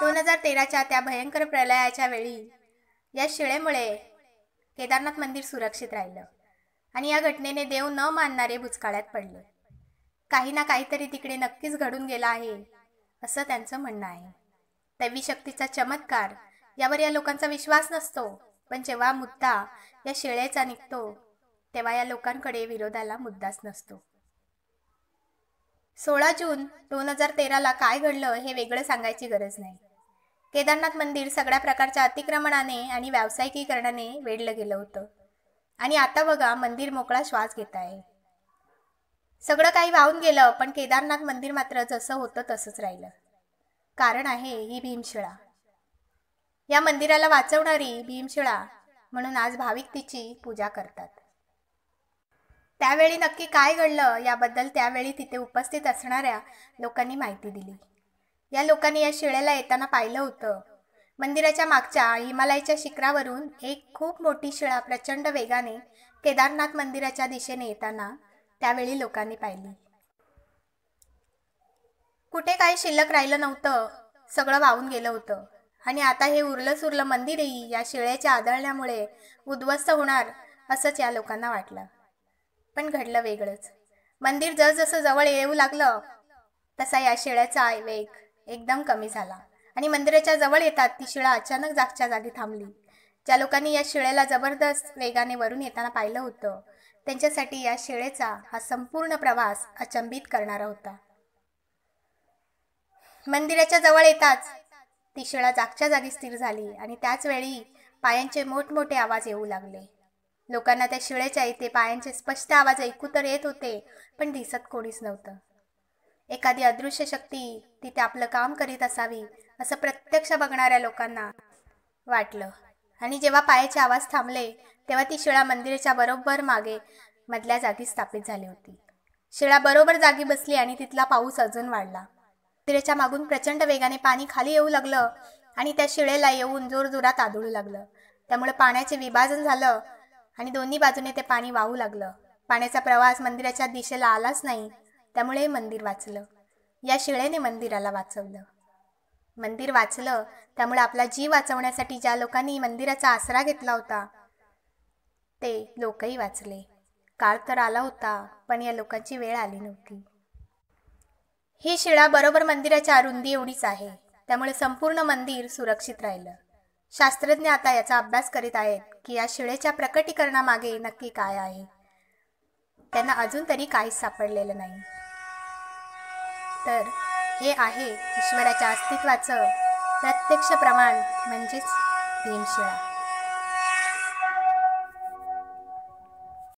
दोन हजार तेराच्या त्या भयंकर प्रलयाच्या वेळी या शिळेमुळे केदारनाथ मंदिर सुरक्षित राहिलं आणि या घटनेने देव न मानणारे भुचकाळ्यात पडले काही ना काहीतरी तिकडे नक्कीच घडून गेला आहे असं त्यांचं म्हणणं आहे दैवी शक्तीचा चमत्कार यावर या लोकांचा विश्वास नसतो पण जेव्हा मुद्दा या शिळेचा निघतो तेव्हा या लोकांकडे विरोधाला मुद्दाच नसतो सोळा जून दोन हजार तेराला काय घडलं हे वेगळं सांगायची गरज नाही केदारनाथ मंदिर सगळ्या प्रकारच्या अतिक्रमणाने आणि व्यावसायिकीकरणाने वेढलं गेलं होतं आणि आता बघा मंदिर मोकळा श्वास घेत आहे सगळं काही वाहून गेलं पण केदारनाथ मंदिर मात्र जसं होतं तसंच राहिलं कारण आहे ही भीमशिळा या मंदिराला वाचवणारी भीमशिळा म्हणून आज भाविक तिची पूजा करतात त्यावेळी नक्की काय घडलं याबद्दल त्यावेळी तिथे उपस्थित असणाऱ्या लोकांनी माहिती दिली या लोकांनी या शिळेला येताना पाहिलं होतं मंदिराच्या मागच्या हिमालयाच्या शिखरावरून एक खूप मोठी शिळा प्रचंड वेगाने केदारनाथ मंदिराच्या दिशेने येताना त्यावेळी लोकांनी पाहिली कुठे काही शिल्लक राहिलं नव्हतं सगळं वाहून गेलं होतं आणि आता हे उरलं सुरलं मंदिरही या शिळेच्या आदळण्यामुळे उद्ध्वस्त होणार असंच या लोकांना वाटलं पण घडलं वेगळंच मंदिर जसजसं जवळ येऊ लागलं तसा या शिळ्याचा वेग एकदम कमी झाला आणि मंदिराच्या जवळ येतात ती शिळा अचानक जागच्या जागी थांबली ज्या लोकांनी या शिळेला जबरदस्त वेगाने वरून येताना पाहिलं होतं त्यांच्यासाठी या शिळेचा हा संपूर्ण प्रवास अचंबित करणारा होता मंदिराच्या जवळ येताच ती शिळा जागच्या जागी स्थिर झाली आणि त्याच वेळी पायांचे मोठमोठे आवाज येऊ लागले लोकांना त्या शिळेच्या इथे पायांचे स्पष्ट आवाज ऐकू तर येत होते पण दिसत कोणीच नव्हतं एखादी अदृश्य शक्ती तिथे आपलं काम करीत असावी असं प्रत्यक्ष बघणाऱ्या लोकांना वाटलं आणि जेव्हा पायाचे आवाज थांबले तेव्हा ती शिळा मंदिराच्या बरोबर मागे मधल्या जागी स्थापित झाली होती शिळा बरोबर जागी बसली आणि तिथला पाऊस अजून वाढला मंदिराच्या मागून प्रचंड वेगाने पाणी खाली येऊ लागलं आणि त्या शिळेला येऊन जोरजोरात आदळू लागलं त्यामुळे पाण्याचे विभाजन झालं आणि दोन्ही बाजूने ते पाणी वाहू लागलं पाण्याचा प्रवास मंदिराच्या दिशेला आलाच नाही त्यामुळे मंदिर वाचलं या शिळेने मंदिराला वाचवलं मंदिर वाचलं त्यामुळे आपला जीव वाचवण्यासाठी ज्या लोकांनी मंदिराचा आसरा घेतला होता ते लोकही वाचले काळ तर आला होता पण या लोकांची वेळ आली नव्हती ही शिळा बरोबर मंदिराच्या रुंदी एवढीच आहे त्यामुळे संपूर्ण मंदिर सुरक्षित राहिलं शास्त्रज्ञ आता याचा अभ्यास करीत आहेत की या शिळेच्या प्रकटीकरणामागे नक्की काय आहे त्यांना अजून तरी काहीच सापडलेलं नाही तर हे आहे ईश्वराच्या अस्तित्वाचं प्रत्यक्ष प्रमाण म्हणजेच भीमशिळा